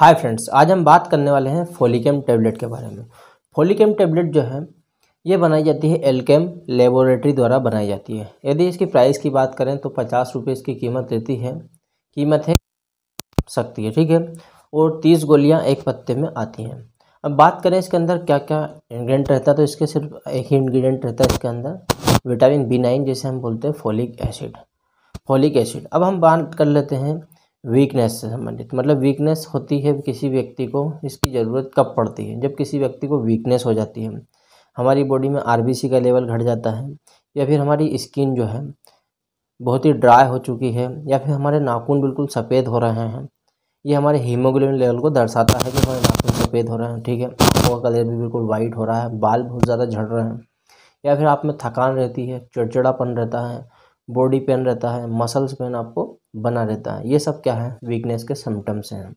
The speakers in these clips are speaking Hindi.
हाय फ्रेंड्स आज हम बात करने वाले हैं फोलिकम टेबलेट के बारे में फोलिकम टेबलेट जो है ये बनाई जाती है एलकेम लेबोरेटरी द्वारा बनाई जाती है यदि इसकी प्राइस की बात करें तो पचास रुपये इसकी कीमत रहती है कीमत है सकती है ठीक है और तीस गोलियाँ एक पत्ते में आती हैं अब बात करें इसके अंदर क्या क्या इन्ग्रीडियंट रहता है तो इसके सिर्फ एक ही इन्ग्रीडियंट रहता है इसके अंदर विटामिन बी नाइन जिसे हम बोलते हैं फोलिक एसिड फोलिक एसिड अब हम बात कर लेते हैं वीकनेस से संबंधित मतलब वीकनेस होती है किसी व्यक्ति को इसकी ज़रूरत कब पड़ती है जब किसी व्यक्ति को वीकनेस हो जाती है हमारी बॉडी में आर का लेवल घट जाता है या फिर हमारी स्किन जो है बहुत ही ड्राई हो चुकी है या फिर हमारे नाखून बिल्कुल सफ़ेद हो रहे हैं ये हमारे हीमोग्लोबिन लेवल को दर्शाता है कि हमारे नाखून सफ़ेद हो रहे हैं ठीक है आँखों का कलर भी बिल्कुल वाइट हो रहा है बाल बहुत ज़्यादा झड़ रहे हैं या फिर आप में थकान रहती है चिड़चिड़ापन रहता है बॉडी पेन रहता है मसल्स पेन आपको बना रहता है ये सब क्या है वीकनेस के सिम्टम्स हैं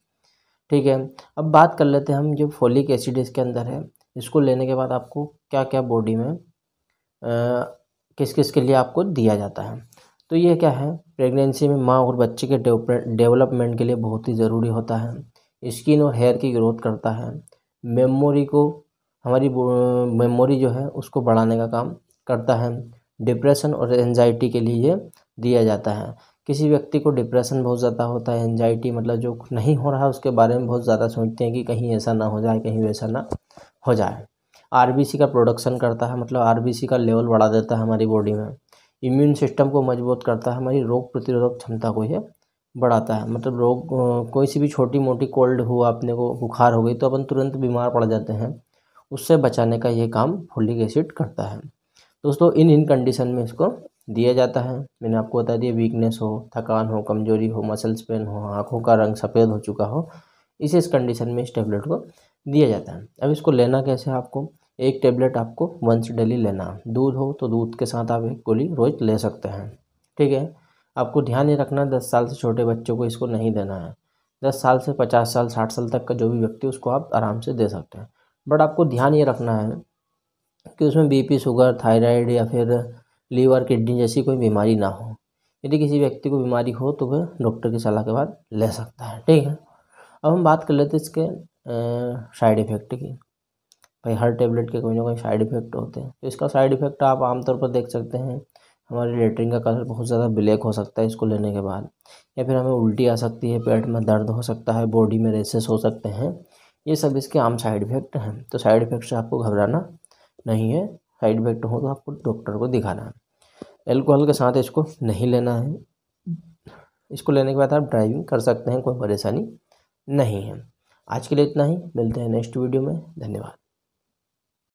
ठीक है अब बात कर लेते हैं हम जो फोलिक एसिड इसके अंदर है इसको लेने के बाद आपको क्या क्या बॉडी में आ, किस किस के लिए आपको दिया जाता है तो ये क्या है प्रेगनेंसी में माँ और बच्चे के डेवलपमेंट के लिए बहुत ही ज़रूरी होता है स्किन और हेयर की ग्रोथ करता है मेमोरी को हमारी मेमोरी जो है उसको बढ़ाने का काम करता है डिप्रेशन और एनजाइटी के लिए दिया जाता है किसी व्यक्ति को डिप्रेशन बहुत ज़्यादा होता है एनजाइटी मतलब जो नहीं हो रहा उसके बारे में बहुत ज़्यादा सोचते हैं कि कहीं ऐसा ना हो जाए कहीं वैसा ना हो जाए आर का प्रोडक्शन करता है मतलब आर का लेवल बढ़ा देता है हमारी बॉडी में इम्यून सिस्टम को मजबूत करता है हमारी रोग प्रतिरोधक क्षमता को यह बढ़ाता है मतलब रोग कोई सी भी छोटी मोटी कोल्ड हुआ अपने को बुखार हो गई तो अपन तुरंत बीमार पड़ जाते हैं उससे बचाने का ये काम फोलिक एसिड करता है दोस्तों इन इन कंडीशन में इसको दिया जाता है मैंने आपको बता दिया वीकनेस हो थकान हो कमजोरी हो मसल्स पेन हो आँखों का रंग सफ़ेद हो चुका हो इसे इस कंडीशन में इस टेबलेट को दिया जाता है अब इसको लेना कैसे आपको एक टेबलेट आपको वंस डेली लेना दूध हो तो दूध के साथ आप एक गोली रोज ले सकते हैं ठीक है आपको ध्यान ये रखना दस साल से छोटे बच्चों को इसको नहीं देना है दस साल से पचास साल साठ साल तक का जो भी व्यक्ति उसको आप आराम से दे सकते हैं बट आपको ध्यान ये रखना है कि उसमें बीपी शुगर थायराइड या फिर लीवर किडनी जैसी कोई बीमारी ना हो यदि किसी व्यक्ति को बीमारी हो तो वह डॉक्टर की सलाह के बाद ले सकता है ठीक है अब हम बात कर लेते हैं इसके साइड इफ़ेक्ट की भाई हर टेबलेट के कोई ना कोई साइड इफ़ेक्ट होते हैं तो इसका साइड इफ़ेक्ट आप आमतौर पर देख सकते हैं हमारी लेटरिन का कलर बहुत ज़्यादा ब्लैक हो सकता है इसको लेने के बाद या फिर हमें उल्टी आ सकती है पेट में दर्द हो सकता है बॉडी में रेसेस हो सकते हैं ये सब इसके आम साइड इफ़ेक्ट हैं तो साइड इफ़ेक्ट से आपको घबराना नहीं है साइड इफेक्ट हो तो आपको डॉक्टर को दिखाना है एल्कोहल के साथ इसको नहीं लेना है इसको लेने के बाद आप ड्राइविंग कर सकते हैं कोई परेशानी नहीं है आज के लिए इतना ही मिलते हैं नेक्स्ट वीडियो में धन्यवाद